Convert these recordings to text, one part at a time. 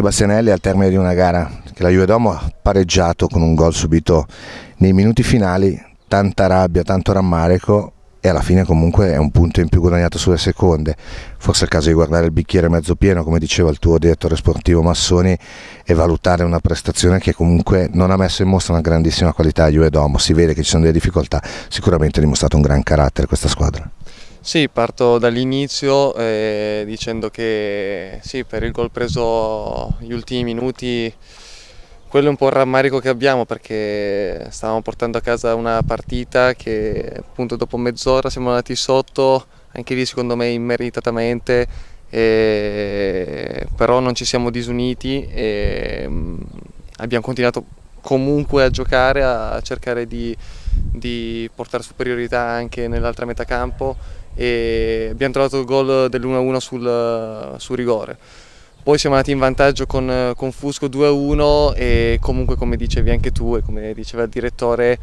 Bastianelli al termine di una gara che la Juve Domo ha pareggiato con un gol subito nei minuti finali, tanta rabbia, tanto rammarico e alla fine comunque è un punto in più guadagnato sulle seconde. Forse è il caso di guardare il bicchiere mezzo pieno, come diceva il tuo direttore sportivo Massoni, e valutare una prestazione che comunque non ha messo in mostra una grandissima qualità a Juve Domo. Si vede che ci sono delle difficoltà, sicuramente ha dimostrato un gran carattere questa squadra. Sì, parto dall'inizio eh, dicendo che sì, per il gol preso gli ultimi minuti quello è un po' il rammarico che abbiamo perché stavamo portando a casa una partita che appunto dopo mezz'ora siamo andati sotto, anche lì secondo me immeritatamente, eh, però non ci siamo disuniti e mm, abbiamo continuato comunque a giocare, a cercare di, di portare superiorità anche nell'altra metà campo e abbiamo trovato il gol dell'1-1 sul, sul, rigore. Poi siamo andati in vantaggio con, con Fusco 2-1 e comunque come dicevi anche tu e come diceva il direttore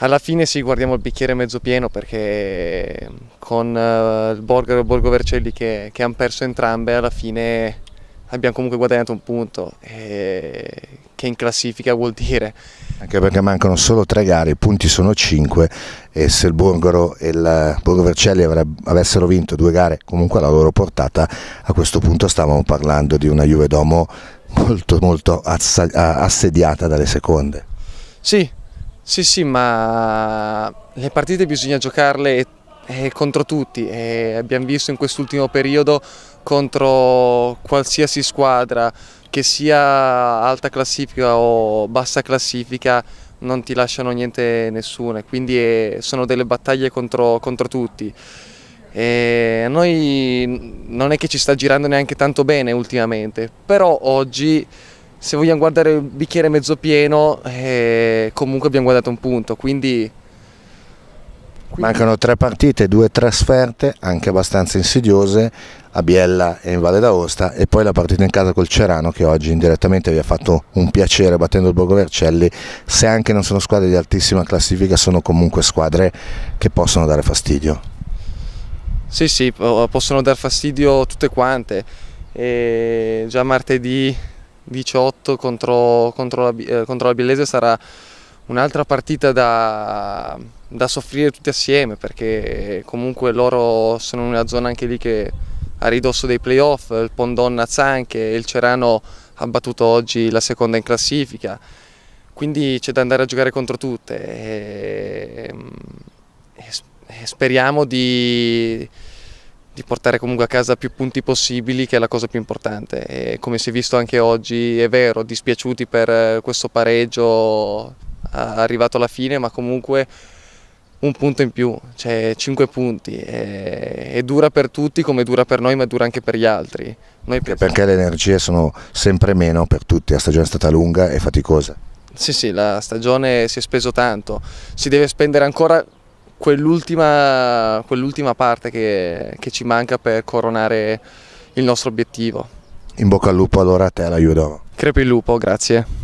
alla fine sì guardiamo il bicchiere mezzo pieno perché con uh, il Borgo e il Borgo Vercelli che, che hanno perso entrambe alla fine abbiamo comunque guadagnato un punto e che in classifica vuol dire. Anche perché mancano solo tre gare, i punti sono cinque e se il Borgoro e il Borgo Vercelli avessero vinto due gare comunque alla loro portata, a questo punto stavamo parlando di una Juve Domo molto molto assediata dalle seconde. Sì, sì, sì, ma le partite bisogna giocarle è eh, contro tutti e eh, abbiamo visto in quest'ultimo periodo contro qualsiasi squadra che sia alta classifica o bassa classifica non ti lasciano niente nessuna quindi è, eh, sono delle battaglie contro, contro tutti e a noi non è che ci sta girando neanche tanto bene ultimamente però oggi se vogliamo guardare il bicchiere mezzo pieno eh, comunque abbiamo guardato un punto quindi Mancano tre partite, due trasferte, anche abbastanza insidiose, a Biella e in Valle d'Aosta e poi la partita in casa col Cerano che oggi indirettamente vi ha fatto un piacere battendo il Borgo Vercelli, se anche non sono squadre di altissima classifica sono comunque squadre che possono dare fastidio. Sì, sì, possono dar fastidio tutte quante. E già martedì 18 contro, contro la, eh, contro la Biellese sarà un'altra partita da, da soffrire tutti assieme perché comunque loro sono in una zona anche lì che ha ridosso dei playoff, il Pondonna Zanche e il Cerano ha battuto oggi la seconda in classifica, quindi c'è da andare a giocare contro tutte e, e speriamo di, di, portare comunque a casa più punti possibili che è la cosa più importante e come si è visto anche oggi è vero, dispiaciuti per questo pareggio arrivato alla fine ma comunque un punto in più, cioè 5 punti, e, e, dura per tutti come dura per noi ma dura anche per gli altri. Pensiamo... Perché le energie sono sempre meno per tutti, la stagione è stata lunga e faticosa. Sì, sì, la stagione si è speso tanto, si deve spendere ancora quell'ultima, quell parte che, che ci manca per coronare il nostro obiettivo. In bocca al lupo allora a te l'aiuto. Crepi il lupo, grazie.